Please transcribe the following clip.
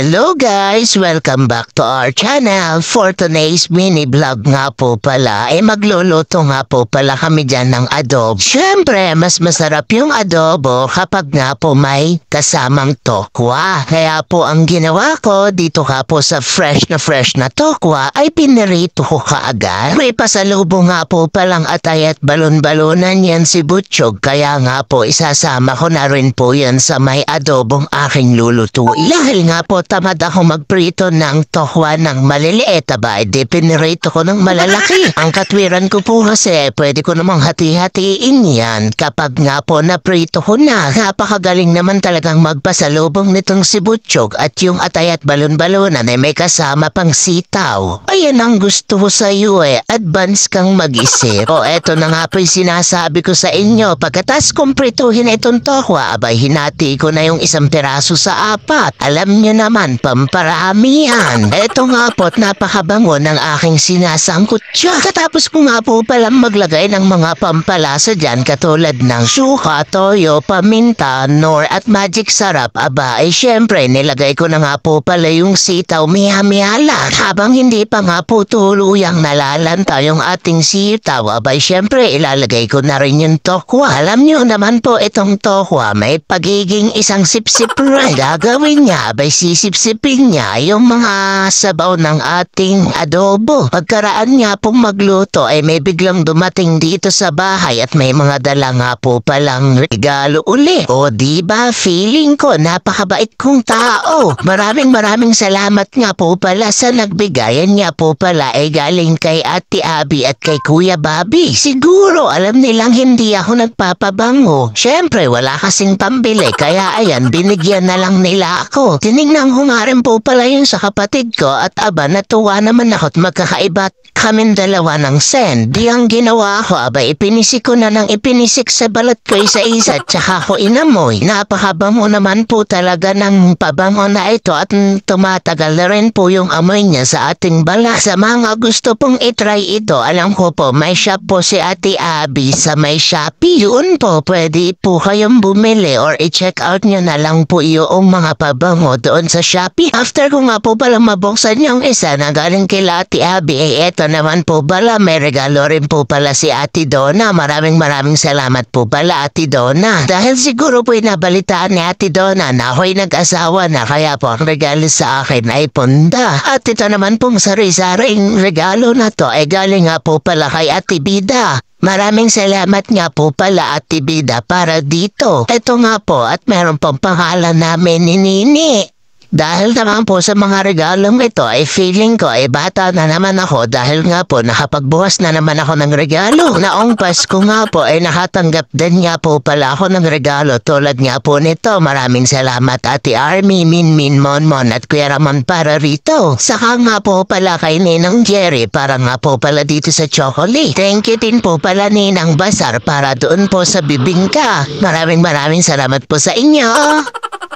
Hello guys! Welcome back to our channel. For today's mini vlog nga po pala, ay eh magluluto nga po pala kami dyan ng adobo. Siyempre, mas masarap yung adobo kapag nga po may kasamang tokwa. Kaya po ang ginawa ko dito ka po sa fresh na fresh na tokwa ay pinirito ko kaagad. May pasalubong nga po palang atay at balon-balonan yan si Butchog. Kaya nga po isasama ko na rin po yan sa may adobong aking lulutuin. Dahil nga po tamad ako magprito ng tohwa ng maliliit aba, edi eh, ko ng malalaki. Ang katwiran ko po kasi, pwede ko namang hati-hatiin yan. Kapag nga po naprito ko na, napakagaling naman talagang magpasalubong nitong sibutsyog at yung atay at balon-balonan ay eh, may kasama pang sitaw. Ayan ang gusto ko sa iyo eh, advance kang mag-isip. O eto na nga po'y sinasabi ko sa inyo, pagkatas kumprituhin itong tohwa, abay hinati ko na yung isang piraso sa apat. Alam nyo naman, naman pamparamihan. Ito nga po't napakabango ng aking sinasangkot siya. Katapos ko nga po palang maglagay ng mga pampalasa dyan katulad ng suka, toyo, paminta, nor at magic sarap. Aba ay syempre nilagay ko na nga po pala yung sitaw miha Habang hindi pa nga po tuluyang nalalanta yung ating sitaw, aba ay syempre ilalagay ko na rin yung tokwa. Alam nyo naman po itong tokwa may pagiging isang sipsip sip rin. Gagawin niya abay sisip sipsipin niya yung mga sabaw ng ating adobo. Pagkaraan niya pong magluto ay may biglang dumating dito sa bahay at may mga dala nga po palang regalo uli. O di ba feeling ko napakabait kong tao. Maraming maraming salamat nga po pala sa nagbigayan niya po pala ay galing kay Ate Abby at kay Kuya Bobby. Siguro alam nilang hindi ako nagpapabango. Siyempre wala kasing pambili kaya ayan binigyan na lang nila ako. Tinignan ko Humaren po pala yun sa kapatid ko at aba natuwa naman ako't magkakaibat. Kaming dalawa ng send. Di ang ginawa ko aba ipinisik ko na nang ipinisik sa balat ko isa-isa tsaka ko inamoy. Napakaba mo naman po talaga ng pabango na ito at tumatagal na rin po yung amoy niya sa ating bala. Sa mga gusto pong itry ito, alam ko po may shop po si Ate Abby sa may Shopee. Yun po pwede po kayong bumili or i-check out nyo na lang po yung mga pabango doon sa sa Shopee. After ko nga po pala mabuksan yung isa na galing kay Lati Abby, eh eto naman po pala, may regalo rin po pala si Ati Donna. Maraming maraming salamat po pala Ati Donna. Dahil siguro po inabalitaan ni Ati Donna na ako'y nag-asawa na kaya po ang regalo sa akin ay punta. At ito naman pong sari-saring regalo na to ay galing nga po pala kay Ati Bida. Maraming salamat nga po pala Ati Bida para dito. Ito nga po at meron pang pangalan namin ni Nini. Dahil naman po sa mga regalong ito ay feeling ko ay bata na naman ako dahil nga po nakapagbuhas na naman ako ng regalo. Naong Pasko nga po ay nakatanggap din nga po pala ako ng regalo tulad nga po nito. Maraming salamat Ate Army, Min Min Mon Mon at Kuya Ramon para rito. Saka nga po pala kay Ninang Jerry para nga po pala dito sa chocolate. Thank you din po pala Ninang Basar para doon po sa bibingka. Maraming maraming salamat po sa inyo.